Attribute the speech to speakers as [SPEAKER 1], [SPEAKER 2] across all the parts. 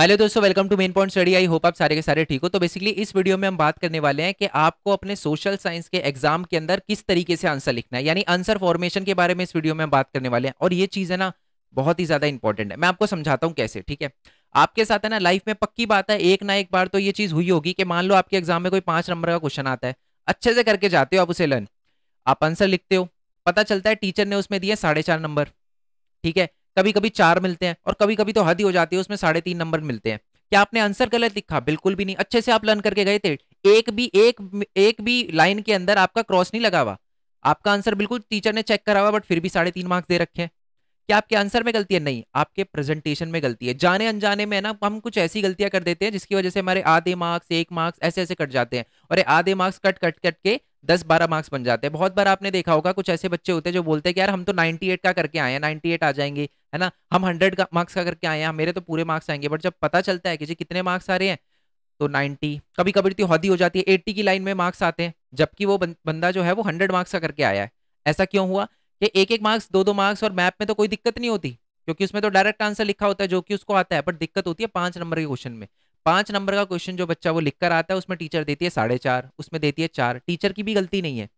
[SPEAKER 1] hello दोस्तों welcome to main point study I hope आप सारे के सारे ठीक हो तो बेसिकली इस वीडियो में हम बात करने वाले हैं कि आपको अपने सोशल साइंस के एग्जाम के अंदर किस तरीके से आंसर लिखना है यानी आंसर फॉर्मेशन के बारे में इस वीडियो में हम बात करने वाले हैं और ये चीज़ है ना बहुत ही ज़्यादा इंपॉर्टेंट है मैं आपको समझाता हूँ कैसे ठीक है आपके साथ है ना लाइफ में पक्की बात है एक ना एक बार तो ये चीज़ हुई होगी कि मान लो आपके एग्जाम में कोई पाँच नंबर का क्वेश्चन आता है अच्छे से करके जाते हो आप उसे लर्न आप आंसर लिखते हो पता चलता है टीचर ने उसमें दिया साढ़े नंबर ठीक है कभी कभी चार मिलते हैं और कभी कभी तो हद ही हो जाती है उसमें साढ़े तीन नंबर मिलते हैं क्या आपने आंसर गलत लिखा बिल्कुल भी नहीं अच्छे से आप लर्न करके गए थे एक भी एक एक भी लाइन के अंदर आपका क्रॉस नहीं लगा हुआ आपका आंसर बिल्कुल टीचर ने चेक करा हुआ बट फिर भी साढ़े तीन मार्क्स दे रखे हैं क्या आपके आंसर में गलती है नहीं आपके प्रेजेंटेशन में गलती है जाने अनजाने में ना हम कुछ ऐसी गलतियां कर देते हैं जिसकी वजह से हमारे आधे मार्क्स एक मार्क्स ऐसे ऐसे कट जाते हैं और आधे मार्क्स कट कट कट के दस बारह मार्क्स बन जाते हैं बहुत बार आपने देखा होगा कुछ ऐसे बच्चे होते हैं जो बोलते हैं कि यार हम तो एट का करके आए हैं एट आ जाएंगे है ना हम हंड्रेड का मार्क्स का करके आए हैं मेरे तो पूरे मार्क्स आएंगे बट जब पता चलता है कि जी कितने मार्क्स आ रहे हैं तो 90 कभी कभी तो हौदी हो जाती है एट्टी की लाइन में मार्क्स आते हैं जबकि वो बंदा जो है वो हंड्रेड मार्क्स का करके आया है ऐसा क्यों हुआ कि एक एक मार्क्स दो दो मार्क्स और मैप में तो कोई दिक्कत नहीं होती क्योंकि उसमें तो डायरेक्ट आंसर लिखा होता है जो कि उसको आता है बट दिक्कत होती है पांच नंबर के क्वेश्चन में पांच नंबर का क्वेश्चन जो बच्चा वो लिखकर आता है उसमें टीचर देती है साढ़े चार उसमें देती है चार टीचर की भी गलती नहीं है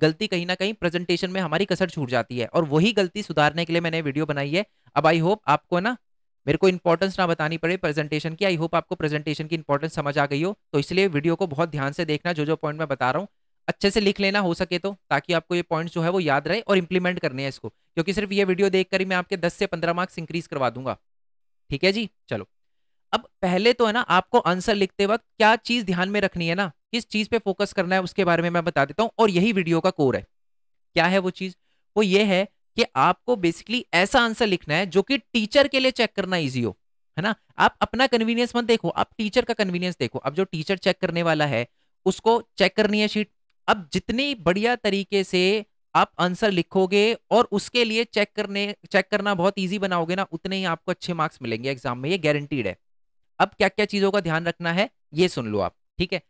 [SPEAKER 1] गलती कहीं ना कहीं प्रेजेंटेशन में हमारी कसर छूट जाती है और वही गलती सुधारने के लिए मैंने वीडियो बनाई है अब आई होप आपको ना मेरे को इंपॉर्टेंस ना बतानी पड़े प्रेजेंटेशन की आई होप आपको प्रेजेंटेशन की इंपॉर्टेंस समझ आ गई हो तो इसलिए वीडियो को बहुत ध्यान से देखना जो जो पॉइंट मैं बता रहा हूँ अच्छे से लिख लेना हो सके तो ताकि आपको ये पॉइंट्स जो है वो याद रहे और इंप्लीमेंट करने हैं इसको क्योंकि सिर्फ ये वीडियो देखकर ही मैं आपके 10 से 15 मार्क्स इंक्रीज करवा दूंगा ठीक है जी चलो अब पहले तो है ना आपको आंसर लिखते वक्त क्या चीज ध्यान में रखनी है ना किस चीज पे फोकस करना है उसके बारे में मैं बता देता हूँ और यही वीडियो का कोर है क्या है वो चीज वो ये है कि आपको बेसिकली ऐसा आंसर लिखना है जो कि टीचर के लिए चेक करना ईजी हो है ना आप अपना कन्वीनियंस मत देखो आप टीचर का कन्वीनियंस देखो अब जो टीचर चेक करने वाला है उसको चेक करनी है शीट अब जितनी बढ़िया तरीके से आप आंसर लिखोगे और उसके लिए चेक करने चेक करना बहुत इजी बनाओगे ना उतने ही आपको अच्छे मार्क्स मिलेंगे एग्जाम में ये गारंटीड है अब क्या क्या चीजों का ध्यान रखना है ये सुन लो आप ठीक है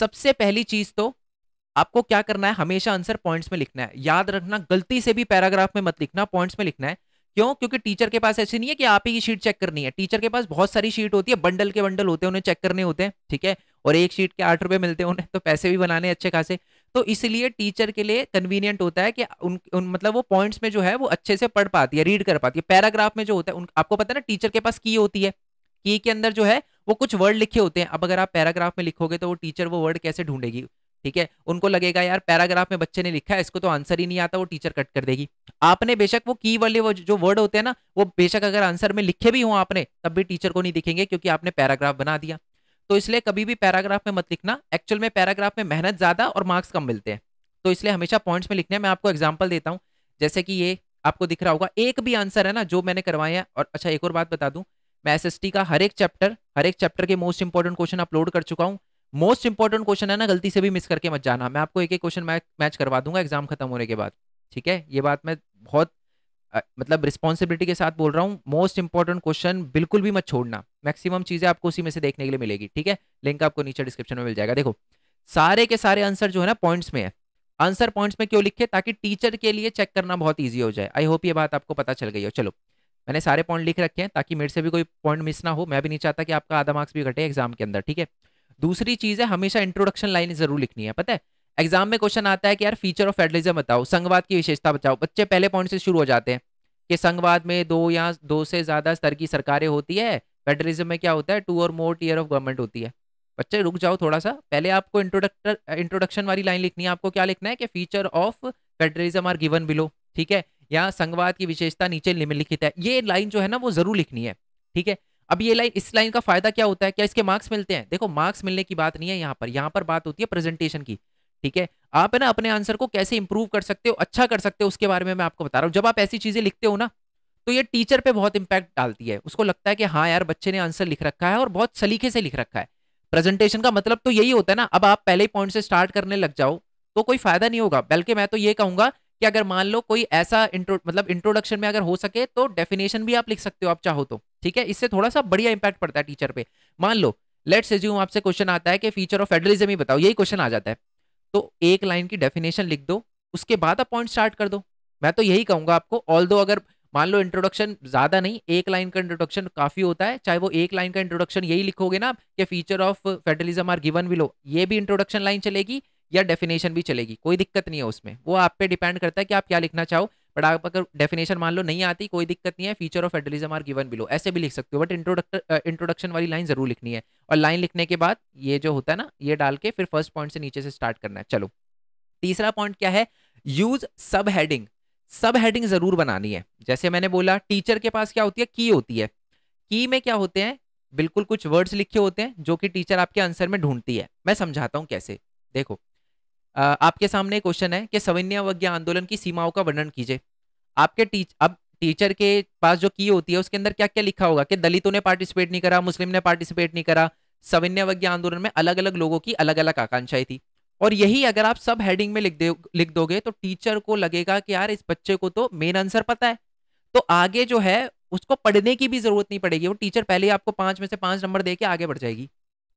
[SPEAKER 1] सबसे पहली चीज तो आपको क्या करना है हमेशा आंसर पॉइंट्स में लिखना है याद रखना गलती से भी पैराग्राफ में मत लिखना पॉइंट्स में लिखना है क्यों क्योंकि टीचर के पास ऐसी नहीं है कि आप ही शीट चेक करनी है टीचर के पास बहुत सारी शीट होती है बंडल के बंडल होते हैं उन्हें चेक करने होते हैं ठीक है और एक शीट के आठ रुपए मिलते हैं उन्हें तो पैसे भी बनाने अच्छे खासे तो इसलिए टीचर के लिए कन्वीनियंट होता है कि उन, उन मतलब वो पॉइंट्स में जो है वो अच्छे से पढ़ पाती है रीड कर पाती है पैराग्राफ में जो होता है उन, आपको पता है ना टीचर के पास की होती है के के अंदर जो है वो कुछ वर्ड लिखे होते हैं अब अगर आप पैराग्राफ में लिखोगे तो वो टीचर वो वर्ड कैसे ढूंढेगी ठीक है उनको लगेगा यार पैराग्राफ में बच्चे ने लिखा है इसको तो आंसर ही नहीं आता वो टीचर कट कर देगी आपने बेशक वो की वाले वो जो वर्ड होते हैं ना वो बेशक अगर आंसर में लिखे भी हों आपने तब भी टीचर को नहीं दिखेंगे क्योंकि आपने पैराग्राफ बना दिया तो इसलिए कभी भी पैराग्राफ में मत लिखना एक्चुअल में पैराग्राफ में मेहनत ज्यादा और मार्क्स कम मिलते हैं तो इसलिए हमेशा पॉइंट्स में लिखने मैं आपको एग्जाम्पल देता हूँ जैसे कि ये आपको दिख रहा होगा एक भी आंसर है ना जो मैंने करवाया और अच्छा एक और बात बता दूं मैं एस का हर एक चैप्टर हर एक चैप्टर के मोस्ट इंपॉर्टेंट क्वेश्चन अपलोड कर चुका हूँ मोस्ट इंपॉर्टेंट क्वेश्चन है ना गलती से भी मिस करके मत जाना मैं आपको एक एक क्वेश्चन मैच करवा दूंगा एग्जाम खत्म होने के बाद ठीक है ये बात मैं बहुत आ, मतलब रिस्पॉन्सिबिलिटी के साथ बोल रहा हूँ मोस्ट इंपॉर्टेंट क्वेश्चन बिल्कुल भी मत छोड़ना मैक्सिमम चीज़ें आपको उसी में से देखने के लिए मिलेगी ठीक है लिंक आपको नीचे डिस्क्रिप्शन में मिल जाएगा देखो सारे के सारे आंसर जो है ना पॉइंट्स में है आंसर पॉइंट्स में क्यों लिखे ताकि टीचर के लिए चेक करना बहुत ईजी हो जाए आई होप ये बात आपको पता चल गई हो चलो मैंने सारे पॉइंट लिख रखे हैं ताकि मेरे से भी कोई पॉइंट मिस ना हो मैं भी नहीं चाहता कि आपका आधा मार्क्स भी घटे एग्जाम के अंदर ठीक है दूसरी चीज़ है हमेशा इंट्रोडक्शन लाइन जरूर लिखनी है पता है एग्जाम में क्वेश्चन आता है कि यार फीचर ऑफ फेडरलिज्म बताओ संघवाद की विशेषता बताओ बच्चे पहले पॉइंट से शुरू हो जाते हैं कि संघवाद में दो या दो से ज़्यादा स्तर की सरकारें होती है फेडरलिज्म में क्या होता है टू और मोर टीयर ऑफ गवर्नमेंट होती है बच्चे रुक जाओ थोड़ा सा पहले आपको इंट्रोडक्टर इंट्रोडक्शन वाली लाइन लिखनी है आपको क्या लिखना है कि feature of federalism are given below ठीक है यहाँ संघवाद की विशेषता नीचे निम्नलिखित है ये लाइन जो है ना वो जरूर लिखनी है ठीक है अब ये लाइन इस लाइन का फायदा क्या होता है क्या इसके मार्क्स मिलते हैं देखो मार्क्स मिलने की बात नहीं है यहाँ पर यहाँ पर बात होती है प्रेजेंटेशन की ठीक है आप है ना अपने आंसर को कैसे इंप्रूव कर सकते हो अच्छा कर सकते हो उसके बारे में मैं आपको बता रहा हूँ जब आप ऐसी चीजें लिखते हो ना तो ये टीचर पे बहुत इंपैक्ट डालती है उसको लगता है कि हाँ यार बच्चे ने आंसर लिख रखा है और बहुत सलीके से लिख रखा है प्रेजेंटेशन का मतलब तो यही होता है ना अब आप पहले ही पॉइंट से स्टार्ट करने लग जाओ तो कोई फायदा नहीं होगा बल्कि मैं तो ये कहूंगा कि अगर मान लो कोई ऐसा इंट्रो मतलब इंट्रोडक्शन में अगर हो सके तो डेफिनेशन भी आप लिख सकते हो आप चाहो तो ठीक है इससे थोड़ा सा बढ़िया इंपैक्ट पड़ता है टीचर पे मान लो लेट्स एज्यूम आपसे क्वेश्चन आता है कि फीचर ऑफ फेडरलिज्म ही बताओ यही क्वेश्चन आ जाता है तो एक लाइन की डेफिनेशन लिख दो उसके बाद आप पॉइंट स्टार्ट कर दो मैं तो यही कहूंगा आपको ऑल अगर मान लो इंट्रोडक्शन ज्यादा नहीं एक लाइन का इंट्रोडक्शन काफी होता है चाहे वो एक लाइन का इंट्रोडक्शन यही लिखोगे ना कि feature of federalism are given below ये भी इंट्रोडक्शन लाइन चलेगी या डेफिनेशन भी चलेगी कोई दिक्कत नहीं है उसमें वो आप पे डिपेंड करता है कि आप क्या लिखना चाहो बट आप अगर डेफिनेशन मान लो नहीं आती कोई दिक्कत नहीं है feature of federalism are given below ऐसे भी लिख सकते हो बट इंट्रोडक्टर इंट्रोडक्शन वाली लाइन जरूर लिखनी है और लाइन लिखने के बाद ये जो होता है ना ये डाल के फिर फर्स्ट पॉइंट से नीचे से स्टार्ट करना है चलो तीसरा पॉइंट क्या है यूज सब हैडिंग सब हैडिंग जरूर बनानी है जैसे मैंने बोला टीचर के पास क्या होती है की होती है की में क्या होते हैं बिल्कुल कुछ वर्ड्स लिखे होते हैं जो कि टीचर आपके आंसर में ढूंढती है मैं समझाता हूँ कैसे देखो आपके सामने क्वेश्चन है कि सविन्यावज्ञ आंदोलन की सीमाओं का वर्णन कीजिए आपके टीच अब टीचर के पास जो की होती है उसके अंदर क्या क्या लिखा होगा कि दलितों ने पार्टिसिपेट नहीं करा मुस्लिम ने पार्टिसिपेट नहीं करा सविन्यावज्ञ आंदोलन में अलग अलग लोगों की अलग अलग आकांक्षाएं थी और यही अगर आप सब हेडिंग में लिख दे लिख दोगे तो टीचर को लगेगा कि यार इस बच्चे को तो मेन आंसर पता है तो आगे जो है उसको पढ़ने की भी जरूरत नहीं पड़ेगी वो टीचर पहले ही आपको पांच में से पांच नंबर दे के आगे बढ़ जाएगी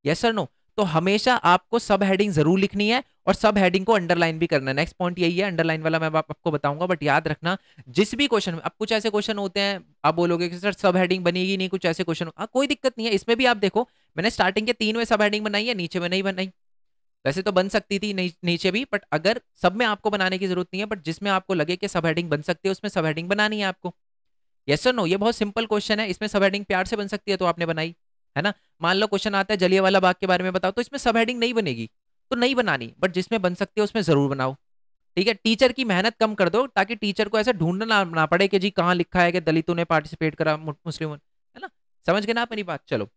[SPEAKER 1] यस सर नो तो हमेशा आपको सब हेडिंग जरूर लिखनी है और सब हेडिंग को अंडरलाइन भी करना नेक्स्ट पॉइंट यही है अंडरलाइन वाला मैं आप, आपको बताऊंगा बट याद रखना जिस भी क्वेश्चन में अब कुछ ऐसे क्वेश्चन होते हैं आप बोलोगे कि सर सब हेडिंग बनेगी नहीं कुछ ऐसे क्वेश्चन हाँ, कोई दिक्कत नहीं है इसमें भी आप देखो मैंने स्टार्टिंग के तीन में सब हेडिंग बनाई है नीचे में नहीं बनाई वैसे तो बन सकती थी नीचे भी बट अगर सब में आपको बनाने की जरूरत नहीं है बट जिसमें आपको लगे कि सब हेडिंग बन सकती है उसमें सब हेडिंग बनानी है आपको यस सर नो ये बहुत सिंपल क्वेश्चन है इसमें सब हेडिंग प्यार से बन सकती है तो आपने बनाई है ना मान लो क्वेश्चन आता है जलिया वाला बाग के बारे में बताओ तो इसमें सब हेडिंग नहीं बनेगी तो नहीं बनानी बट जिसमें बन सकती है उसमें जरूर बनाओ ठीक है टीचर की मेहनत कम कर दो ताकि टीचर को ऐसे ढूंढना ना पड़े कि जी कहाँ लिखा है कि दलितों ने पार्टिसिपेट करा मुस्लिमों है ना समझ गए ना अपनी मेरी बात चलो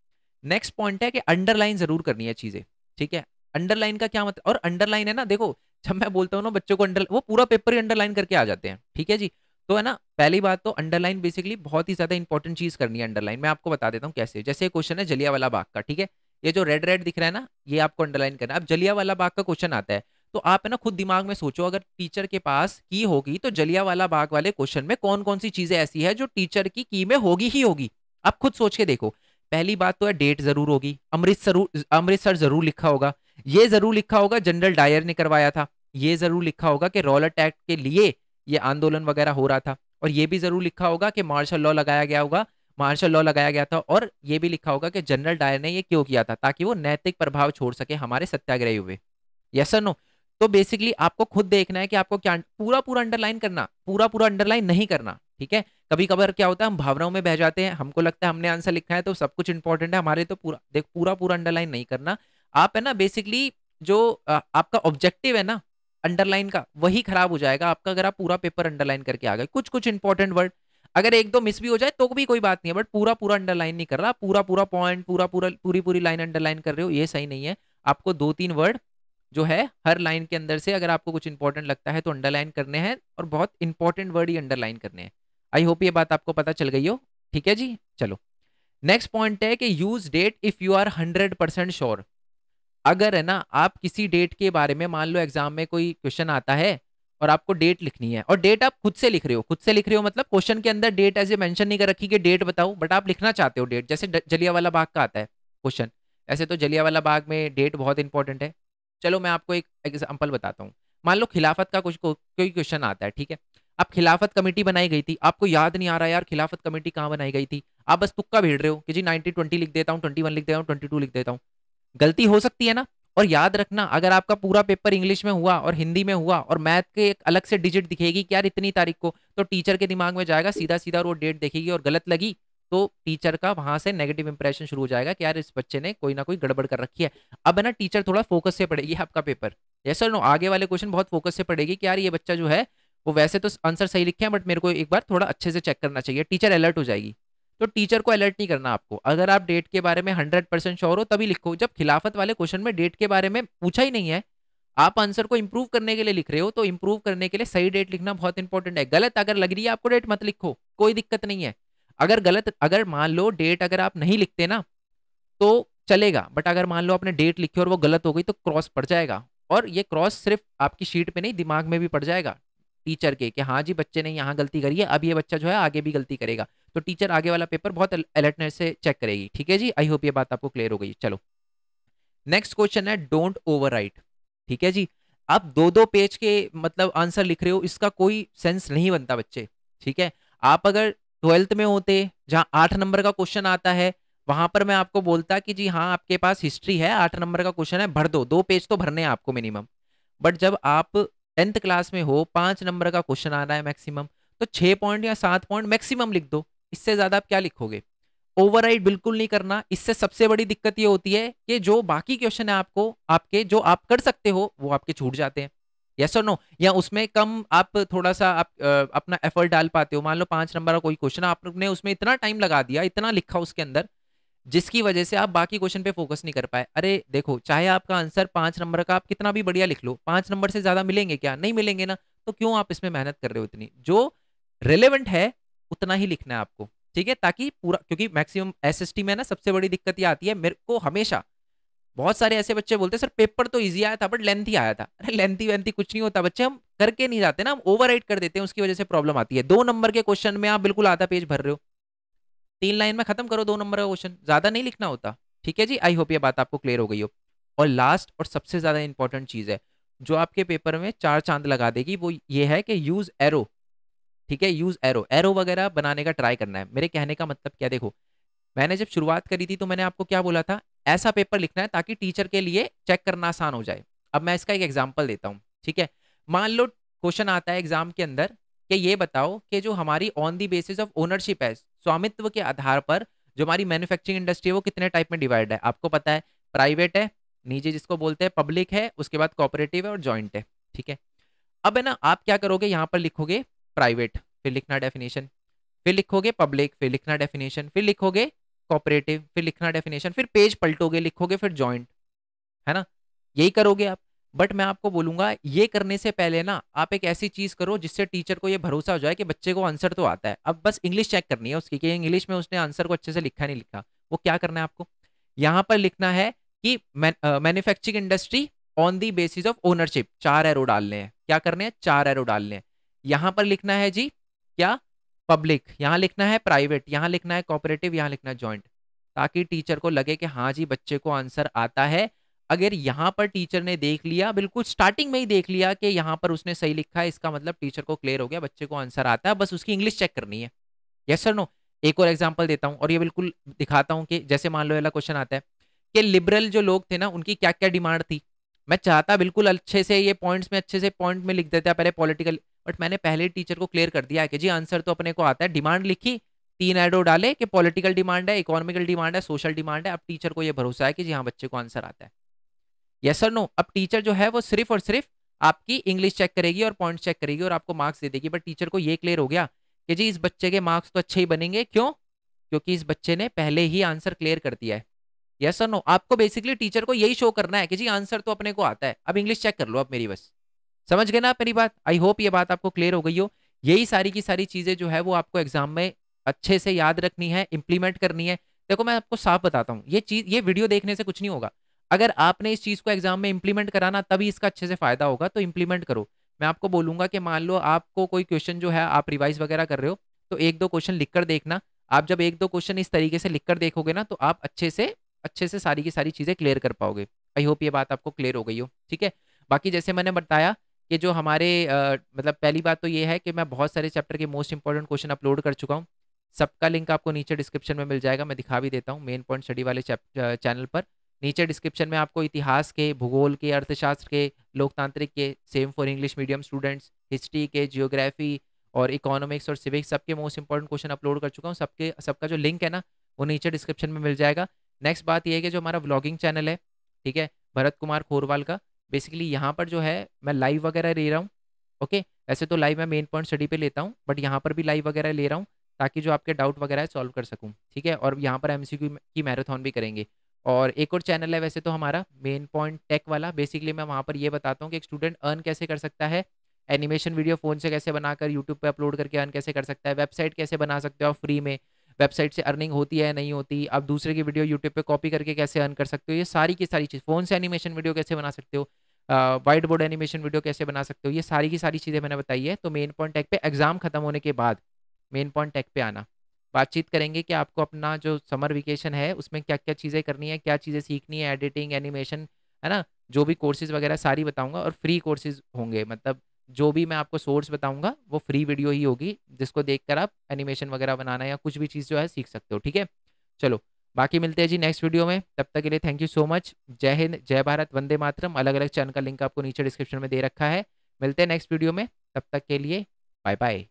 [SPEAKER 1] नेक्स्ट पॉइंट है कि अंडरलाइन जरूर करनी है चीज़ें ठीक है अंडरलाइन का क्या मतलब और अंडरलाइन है ना देखो जब मैं बोलता हूँ ना बच्चों को अंडर वो पूरा पेपर ही अंडरलाइन करके आ जाते हैं ठीक है जी तो है ना पहली बात तो अंडरलाइन बेसिकली बहुत ही ज्यादा इंपॉर्टेंट चीज करनी है अंडरलाइन मैं आपको बता देता हूँ कैसे जैसे क्वेश्चन है जलिया वाला बाग का ठीक है ये जो रेड रेड दिख रहा है ना ये आपको अंडरलाइन करना है अब जलिया वाला बाग का क्वेश्चन आता है तो आप है ना खुद दिमाग में सोचो अगर टीचर के पास की होगी तो जलिया वाला बाग वाले क्वेश्चन में कौन कौन सी चीजें ऐसी है जो टीचर की की में होगी ही होगी आप खुद सोच के देखो पहली बात तो है डेट जरूर होगी अमृतसर अमृतसर जरूर लिखा होगा ये जरूर लिखा होगा जनरल डायर ने करवाया था ये जरूर लिखा होगा कि रॉलर टैक्ट के लिए ये आंदोलन वगैरह हो रहा था और ये भी ज़रूर लिखा होगा कि मार्शल लॉ लगाया गया होगा मार्शल लॉ लगाया गया था और ये भी लिखा होगा कि जनरल डायर ने ये क्यों किया था ताकि वो नैतिक प्रभाव छोड़ सके हमारे सत्याग्रही हुए यस नो तो बेसिकली आपको खुद देखना है कि आपको क्या पूरा पूरा अंडरलाइन करना पूरा पूरा अंडरलाइन नहीं करना ठीक है कभी कभार क्या होता है हम भावनाओं में बह जाते हैं हमको लगता है हमने आंसर लिखा है तो सब कुछ इंपॉर्टेंट है हमारे तो पूरा देख पूरा पूरा अंडरलाइन नहीं करना आप है ना बेसिकली जो आपका ऑब्जेक्टिव है ना अंडरलाइन का वही खराब हो जाएगा आपका अगर आप पूरा पेपर अंडरलाइन करके आ गए कुछ कुछ इंपॉर्टेंट वर्ड अगर एक दो मिस भी हो जाए तो भी कोई बात नहीं है बट पूरा पूरा अंडरलाइन नहीं कर रहा पूरा पूरा पॉइंट पूरा पूरा पूरी पूरी लाइन अंडरलाइन कर रहे हो ये सही नहीं है आपको दो तीन वर्ड जो है हर लाइन के अंदर से अगर आपको कुछ इंपॉर्टेंट लगता है तो अंडरलाइन करने हैं और बहुत इंपॉर्टेंट वर्ड ही अंडरलाइन करने हैं आई होप ये बात आपको पता चल गई हो ठीक है जी चलो नेक्स्ट पॉइंट है कि use that if you are hundred percent sure अगर है ना आप किसी डेट के बारे में मान लो एग्जाम में कोई क्वेश्चन आता है और आपको डेट लिखनी है और डेट आप खुद से लिख रहे हो खुद से लिख रहे हो मतलब क्वेश्चन के अंदर डेट ऐसे मेंशन नहीं कर रखी कि डेट बताओ बट आप लिखना चाहते हो डेट जैसे जलियावाला बाग का आता है क्वेश्चन ऐसे तो जलियावाला बाग में डेट बहुत इंपॉर्टेंट है चलो मैं आपको एक एग्जाम्पल बताता हूँ मान लो खिलाफत का कुछ कोई क्वेश्चन आता है ठीक है अब खिलाफत कमेटी बनाई गई थी आपको याद नहीं आ रहा यार खिलाफत कमेटी कहाँ बनाई गई थी आप बस तुक्का भेड़ रहे हो कि जी नाइनटीन ट्वेंटी लिख देता हूँ ट्वेंटी वन लिख देता हूँ ट्वेंटी टू लिख देता हूँ गलती हो सकती है ना और याद रखना अगर आपका पूरा पेपर इंग्लिश में हुआ और हिंदी में हुआ और मैथ के एक अलग से डिजिट दिखेगी कि यार इतनी तारीख को तो टीचर के दिमाग में जाएगा सीधा सीधा वो डेट देखेगी और गलत लगी तो टीचर का वहां से नेगेटिव इंप्रेशन शुरू हो जाएगा कि यार इस बच्चे ने कोई ना कोई गड़बड़ कर रखी है अब है ना टीचर थोड़ा फोकस से पड़ेगी आपका पेपर ये सर नो आगे वाले क्वेश्चन बहुत फोकस से पड़ेगी कि यार ये बच्चा जो है वो वैसे तो आंसर सही लिखे हैं बट मेरे को एक बार थोड़ा अच्छे से चेक करना चाहिए टीचर अलर्ट हो जाएगी तो टीचर को अलर्ट नहीं करना आपको अगर आप डेट के बारे में हंड्रेड परसेंट श्योर हो तभी लिखो जब खिलाफत वाले क्वेश्चन में डेट के बारे में पूछा ही नहीं है आप आंसर को इंप्रूव करने के लिए लिख रहे हो तो इंप्रूव करने के लिए सही डेट लिखना बहुत इंपॉर्टेंट है गलत अगर लग रही है आपको डेट मत लिखो कोई दिक्कत नहीं है अगर गलत अगर मान लो डेट अगर आप नहीं लिखते ना तो चलेगा बट अगर मान लो आपने डेट लिखी और वो गलत हो गई तो क्रॉस पड़ जाएगा और ये क्रॉस सिर्फ आपकी शीट पे नहीं दिमाग में भी पड़ जाएगा टीचर के कि हाँ जी बच्चे ने यहाँ गलती करी है अब ये बच्चा जो है आगे भी गलती करेगा तो टीचर आगे वाला पेपर बहुत अलर्टनेस से चेक करेगी ठीक है जी आई होप ये बात आपको क्लियर हो गई चलो नेक्स्ट क्वेश्चन है डोंट ओवर ठीक है जी आप दो दो पेज के मतलब आंसर लिख रहे हो इसका कोई सेंस नहीं बनता बच्चे ठीक है आप अगर ट्वेल्थ में होते जहाँ आठ नंबर का क्वेश्चन आता है वहां पर मैं आपको बोलता कि जी हाँ आपके पास हिस्ट्री है आठ नंबर का क्वेश्चन है भर दो दो पेज तो भरने हैं आपको मिनिमम बट जब आप टेंथ क्लास में हो पांच नंबर का क्वेश्चन आ रहा है मैक्सिमम तो छह पॉइंट या सात पॉइंट मैक्सिमम लिख दो इससे ज़्यादा आप क्या लिखोगे ओवरराइड बिल्कुल नहीं करना इससे सबसे बड़ी दिक्कत ये होती है कि जो बाकी क्वेश्चन है आपको आपके जो आप कर सकते हो वो आपके छूट जाते हैं यस और नो या उसमें कम आप थोड़ा सा आप अपना एफर्ट डाल पाते हो मान लो पांच नंबर का कोई क्वेश्चन आपने उसमें इतना टाइम लगा दिया इतना लिखा उसके अंदर जिसकी वजह से आप बाकी क्वेश्चन पे फोकस नहीं कर पाए अरे देखो चाहे आपका आंसर पांच नंबर का आप कितना भी बढ़िया लिख लो पांच नंबर से ज़्यादा मिलेंगे क्या नहीं मिलेंगे ना तो क्यों आप इसमें मेहनत कर रहे हो इतनी जो रेलिवेंट है उतना ही लिखना है आपको ठीक है ताकि पूरा क्योंकि मैक्सिमम एसएसटी में ना सबसे बड़ी दिक्कत ये आती है मेरे को हमेशा बहुत सारे ऐसे बच्चे बोलते हैं सर पेपर तो इजी आया था बट लेंथी आया था अरे लेंथी वेंथी कुछ नहीं होता बच्चे हम करके नहीं जाते ना हम ओवर कर देते हैं उसकी वजह से प्रॉब्लम आती है दो नंबर के क्वेश्चन में आप बिल्कुल आधा पेज भर रहे हो तीन लाइन में खत्म करो दो नंबर का क्वेश्चन ज्यादा नहीं लिखना होता ठीक है जी आई होप ये बात आपको क्लियर हो गई हो और लास्ट और सबसे ज्यादा इंपॉर्टेंट चीज है जो आपके पेपर में चार चांद लगा देगी वो ये है कि यूज एरो ठीक है यूज एरो एरो वगैरह बनाने का ट्राई करना है मेरे कहने का मतलब क्या देखो मैंने जब शुरुआत करी थी तो मैंने आपको क्या बोला था ऐसा पेपर लिखना है ताकि टीचर के लिए चेक करना आसान हो जाए अब मैं इसका एक एग्जाम्पल देता हूँ ठीक है मान लो क्वेश्चन आता है एग्जाम के अंदर कि ये बताओ कि जो हमारी on the basis of ownership है स्वामित्व के आधार पर जो हमारी मैन्युफैक्चरिंग इंडस्ट्री है वो कितने टाइप में डिवाइड है आपको पता है प्राइवेट है नीचे जिसको बोलते हैं पब्लिक है उसके बाद कॉपरेटिव है और ज्वाइंट है ठीक है अब है ना आप क्या करोगे यहाँ पर लिखोगे प्राइवेट फिर लिखना डेफिनेशन फिर लिखोगे पब्लिक फिर लिखना डेफिनेशन फिर लिखोगे कॉपरेटिव फिर लिखना डेफिनेशन फिर पेज पलटोगे लिखोगे फिर ज्वाइंट है ना यही करोगे आप बट मैं आपको बोलूंगा ये करने से पहले ना आप एक ऐसी चीज़ करो जिससे टीचर को ये भरोसा हो जाए कि बच्चे को आंसर तो आता है अब बस इंग्लिश चेक करनी है उसकी कि इंग्लिश में उसने आंसर को अच्छे से लिखा नहीं लिखा वो क्या करना है आपको यहाँ पर लिखना है कि manufacturing industry on the basis of ownership चार एरो डालने हैं क्या करने हैं चार एरो डालने हैं यहां पर लिखना है जी क्या पब्लिक यहां लिखना है प्राइवेट यहां लिखना है कॉपरेटिव यहां लिखना है ज्वाइंट ताकि टीचर को लगे कि हाँ जी बच्चे को आंसर आता है अगर यहां पर टीचर ने देख लिया बिल्कुल स्टार्टिंग में ही देख लिया कि यहां पर उसने सही लिखा है इसका मतलब टीचर को क्लियर हो गया बच्चे को आंसर आता है बस उसकी इंग्लिश चेक करनी है यस सर नो एक और एग्जाम्पल देता हूँ और ये बिल्कुल दिखाता हूँ कि जैसे मान लो वाला क्वेश्चन आता है कि लिबरल जो लोग थे ना उनकी क्या क्या डिमांड थी मैं चाहता बिल्कुल अच्छे से ये पॉइंट्स में अच्छे से पॉइंट में लिख देता पहले पॉलिटिकल बट मैंने पहले टीचर को क्लियर कर दिया कि जी आंसर तो अपने को आता है डिमांड लिखी तीन एडो डाले कि पॉलिटिकल डिमांड है इकोनॉमिकल डिमांड है सोशल डिमांड है अब टीचर को ये भरोसा है कि जी हाँ बच्चे को आंसर आता है यस सर नो अब टीचर जो है वो सिर्फ और सिर्फ आपकी इंग्लिश चेक करेगी और पॉइंट चेक करेगी और आपको मार्क्स दे देगी बट टीचर को ये क्लियर हो गया कि जी इस बच्चे के मार्क्स तो अच्छे ही बनेंगे क्यों क्योंकि इस बच्चे ने पहले ही आंसर क्लियर कर दिया है यस सर नो आपको बेसिकली टीचर को यही शो करना है कि जी आंसर तो अपने को आता है अब इंग्लिश चेक कर लो अब मेरी बस समझ गए ना आप मेरी बात आई होप ये बात आपको क्लियर हो गई हो यही सारी की सारी चीज़ें जो है वो आपको एग्जाम में अच्छे से याद रखनी है इंप्लीमेंट करनी है देखो मैं आपको साफ बताता हूँ ये चीज़ ये वीडियो देखने से कुछ नहीं होगा अगर आपने इस चीज़ को एग्जाम में इंप्लीमेंट कराना तभी इसका अच्छे से फ़ायदा होगा तो इंप्लीमेंट करो मैं आपको बोलूंगा कि मान लो आपको कोई क्वेश्चन जो है आप रिवाइज वगैरह कर रहे हो तो एक दो क्वेश्चन लिख कर देखना आप जब एक दो क्वेश्चन इस तरीके से लिख कर देखोगे ना तो आप अच्छे से अच्छे से सारी की सारी चीज़ें क्लियर कर पाओगे आई होप ये बात आपको क्लियर हो गई हो ठीक है बाकी जैसे मैंने बताया कि जो हमारे आ, मतलब पहली बात तो ये है कि मैं बहुत सारे चैप्टर के मोस्ट इंपॉर्टेंट क्वेश्चन अपलोड कर चुका हूँ सबका लिंक आपको नीचे डिस्क्रिप्शन में मिल जाएगा मैं दिखा भी देता हूँ मेन पॉइंट स्टडी वाले चैनल पर नीचे डिस्क्रिप्शन में आपको इतिहास के भूगोल के अर्थशास्त्र के लोकतांत्रिक के same for English medium students history के जियोग्राफी और इकोनॉमिक्स और सिविक्स सबके मोस्ट इंपॉर्टेंट क्वेश्चन अपलोड कर चुका हूँ सबके सबका जो लिंक है ना वो नीचे डिस्क्रिप्शन में मिल जाएगा नेक्स्ट बात यह है कि जो हमारा व्लॉगिंग चैनल है ठीक है भरत कुमार खोरवाल का बेसिकली यहाँ पर जो है मैं लाइव वगैरह ले रहा हूँ ओके वैसे तो लाइव मैं मेन पॉइंट स्टडी पे लेता हूँ बट यहाँ पर भी लाइव वगैरह ले रहा हूँ ताकि जो आपके डाउट वगैरह है सॉल्व कर सकूँ ठीक है और यहाँ पर एम की मैराथन भी करेंगे और एक और चैनल है वैसे तो हमारा मेन पॉइंट टेक वाला बेसिकली मैं वहाँ पर ये बताता हूँ कि एक स्टूडेंट अर्न कैसे कर सकता है एनिमेशन वीडियो फ़ोन से कैसे बनाकर यूट्यूब पर अपलोड करके अर्न कैसे कर सकता है वेबसाइट कैसे बना सकते हो आप फ्री में वेबसाइट से अर्निंग होती है नहीं होती आप दूसरे की वीडियो यूट्यूब पे कॉपी करके कैसे अर्न कर सकते हो ये सारी की सारी चीज़ फ़ोन से एनिमेशन वीडियो कैसे बना सकते हो वाइट बोर्ड एनिमेशन वीडियो कैसे बना सकते हो ये सारी की सारी चीज़ें मैंने बताई है तो मेन पॉइंट टैग पे एग्ज़ाम खत्म होने के बाद मेन पॉइंट टैग पे आना बातचीत करेंगे कि आपको अपना जो समर वेकेशन है उसमें क्या क्या चीज़ें करनी है क्या चीज़ें सीखनी है एडिटिंग एनिमेशन है ना जो भी कोर्सेज वगैरह सारी बताऊँगा और फ्री कोर्सेज होंगे मतलब जो भी मैं आपको सोर्स बताऊँगा वो फ्री वीडियो ही होगी जिसको देख आप एनिमेशन वगैरह बनाना या कुछ भी चीज़ जो है सीख सकते हो ठीक है चलो बाकी मिलते हैं जी नेक्स्ट वीडियो में तब तक के लिए थैंक यू सो मच जय हिंद जय भारत वंदे मातरम अलग अलग चैनल का लिंक आपको नीचे डिस्क्रिप्शन में दे रखा है मिलते हैं नेक्स्ट वीडियो में तब तक के लिए बाय बाय